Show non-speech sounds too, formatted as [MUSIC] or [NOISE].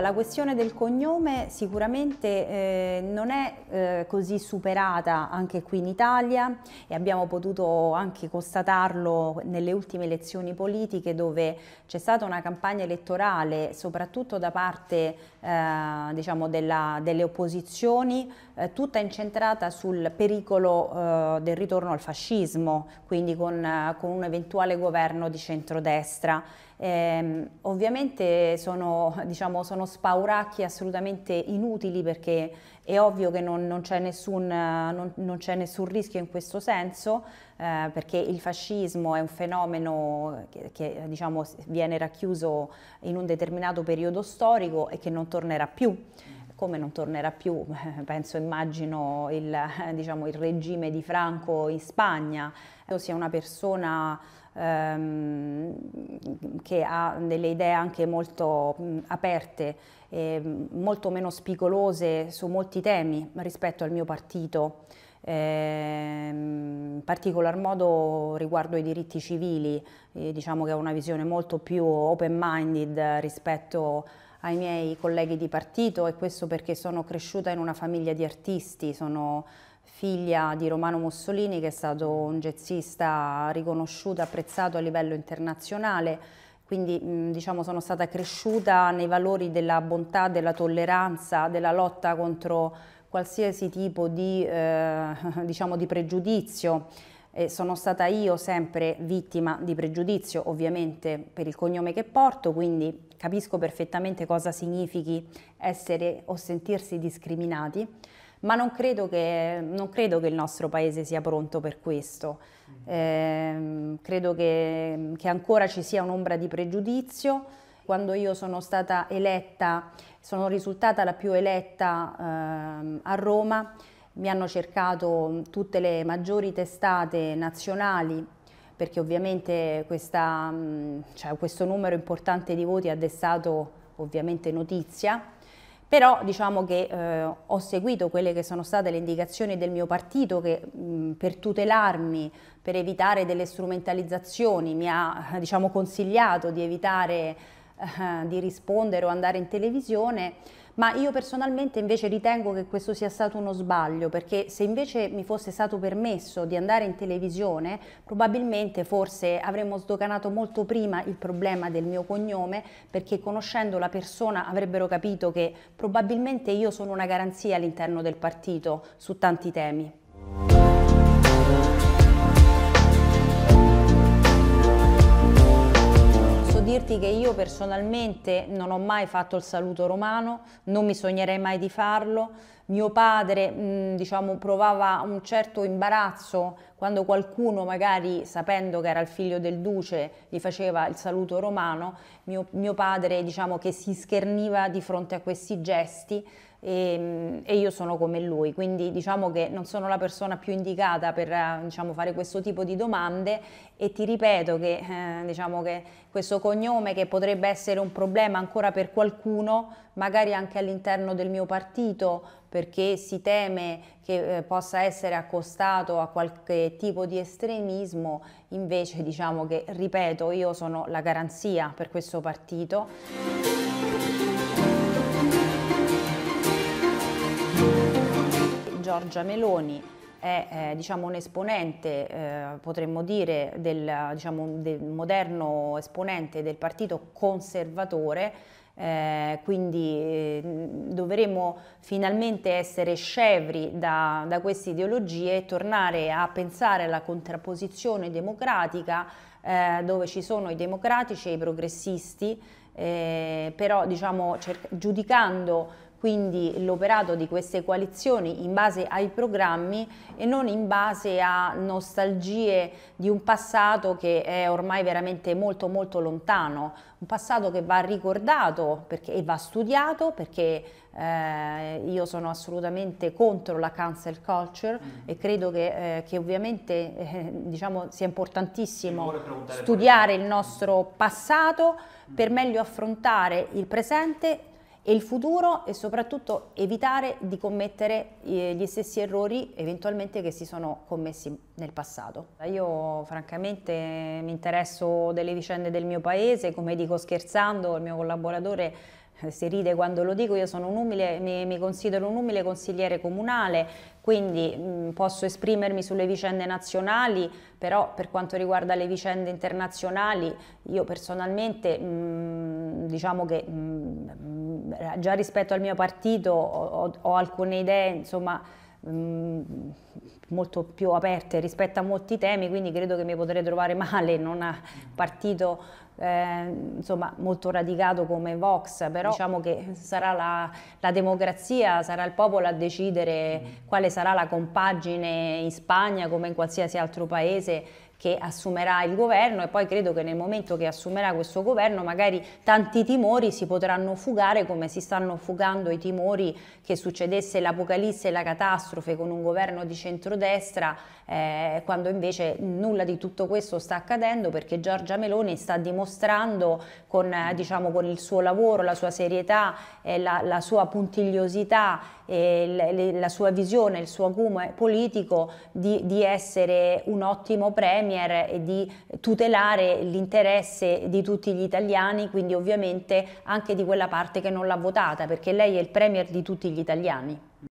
la questione del cognome sicuramente eh, non è eh, così superata anche qui in Italia e abbiamo potuto anche constatarlo nelle ultime elezioni politiche dove c'è stata una campagna elettorale soprattutto da parte eh, diciamo della, delle opposizioni eh, tutta incentrata sul pericolo eh, del ritorno al fascismo, quindi con, eh, con un eventuale governo di centrodestra. Ehm, ovviamente sono, diciamo, sono sono spauracchi assolutamente inutili perché è ovvio che non, non c'è nessun, eh, nessun, rischio in questo senso eh, perché il fascismo è un fenomeno che, che diciamo, viene racchiuso in un determinato periodo storico e che non tornerà più come non tornerà più, [LAUGHS] penso, immagino il, [LAUGHS] diciamo, il regime di Franco in Spagna, sia una persona ehm, che ha delle idee anche molto mh, aperte, eh, molto meno spigolose su molti temi rispetto al mio partito, eh, in particolar modo riguardo ai diritti civili, eh, diciamo che ha una visione molto più open-minded rispetto ai miei colleghi di partito e questo perché sono cresciuta in una famiglia di artisti, sono figlia di Romano Mussolini che è stato un jazzista riconosciuto e apprezzato a livello internazionale, quindi diciamo sono stata cresciuta nei valori della bontà, della tolleranza, della lotta contro qualsiasi tipo di, eh, [LAUGHS] diciamo di pregiudizio. E sono stata io sempre vittima di pregiudizio, ovviamente per il cognome che porto, quindi capisco perfettamente cosa significhi essere o sentirsi discriminati ma non credo che, non credo che il nostro paese sia pronto per questo. Eh, credo che, che ancora ci sia un'ombra di pregiudizio. Quando io sono stata eletta, sono risultata la più eletta eh, a Roma, mi hanno cercato tutte le maggiori testate nazionali perché ovviamente questa, mm, cioè questo numero importante di voti ha destato ovviamente notizia però diciamo che eh, ho seguito quelle che sono state le indicazioni del mio partito che mh, per tutelarmi, per evitare delle strumentalizzazioni, mi ha diciamo, consigliato di evitare eh, di rispondere o andare in televisione, ma io personalmente invece ritengo che questo sia stato uno sbaglio, perché se invece mi fosse stato permesso di andare in televisione, probabilmente forse avremmo sdoganato molto prima il problema del mio cognome, perché conoscendo la persona avrebbero capito che probabilmente io sono una garanzia all'interno del partito su tanti temi. dirti che io personalmente non ho mai fatto il saluto romano, non mi sognerei mai di farlo. Mio padre, diciamo, provava un certo imbarazzo quando qualcuno, magari sapendo che era il figlio del duce, gli faceva il saluto romano. Mio, mio padre, diciamo, che si scherniva di fronte a questi gesti e, ehm, e, io sono come lui, quindi diciamo che non sono la persona più indicata per diciamo, fare questo tipo di domande e ti ripeto che, eh, diciamo che questo cognome che potrebbe essere un problema ancora per qualcuno, magari anche all'interno del mio partito, perché si teme che eh, possa essere accostato a qualche tipo di estremismo, invece diciamo che, ripeto, io sono la garanzia per questo partito. Giorgia Meloni è eh, diciamo, un esponente, eh, potremmo dire, del, diciamo, del moderno esponente del partito conservatore, eh, quindi eh, dovremo finalmente essere scevri da, da queste ideologie e tornare a pensare alla contrapposizione democratica eh, dove ci sono i democratici e i progressisti, eh, però diciamo, giudicando quindi l'operato di queste coalizioni in base ai programmi e non in base a nostalgie di un passato che è ormai veramente molto molto lontano, un passato che va ricordato perché, e va studiato perché eh, io sono assolutamente contro la cancel culture mm. e credo che, eh, che ovviamente eh, diciamo sia importantissimo studiare il nostro passato mm. per meglio affrontare il presente e il futuro e soprattutto evitare di commettere eh, gli stessi errori eventualmente che si sono commessi nel passato. Io francamente mi interesso delle vicende del mio paese, come dico scherzando, il mio collaboratore eh, si ride quando lo dico, io sono un umile, mi, mi considero un umile consigliere comunale, quindi mh, mm, posso esprimermi sulle vicende nazionali, però per quanto riguarda le vicende internazionali, io personalmente mh, mm, diciamo che mh, mm, già rispetto al mio partito ho, ho alcune idee insomma, mm, molto più aperte rispetto a molti temi, quindi credo che mi potrei trovare [LAUGHS] male in un partito eh, insomma, molto radicato come Vox, però diciamo che sarà la, la democrazia, sarà il popolo a decidere mm. quale sarà la compagine in Spagna come in qualsiasi altro paese che assumerà il governo e poi credo che nel momento che assumerà questo governo magari tanti timori si potranno fugare come si stanno fugando i timori che succedesse l'apocalisse e la catastrofe con un governo di centrodestra eh, quando invece nulla di tutto questo sta accadendo perché Giorgia Meloni sta dimostrando dimostrando con, eh, diciamo, con il suo lavoro, la sua serietà, eh, la, la, sua puntigliosità, eh, la, la sua visione, il suo acume politico di, di essere un ottimo premier e di tutelare l'interesse di tutti gli italiani, quindi ovviamente anche di quella parte che non l'ha votata, perché lei è il premier di tutti gli italiani.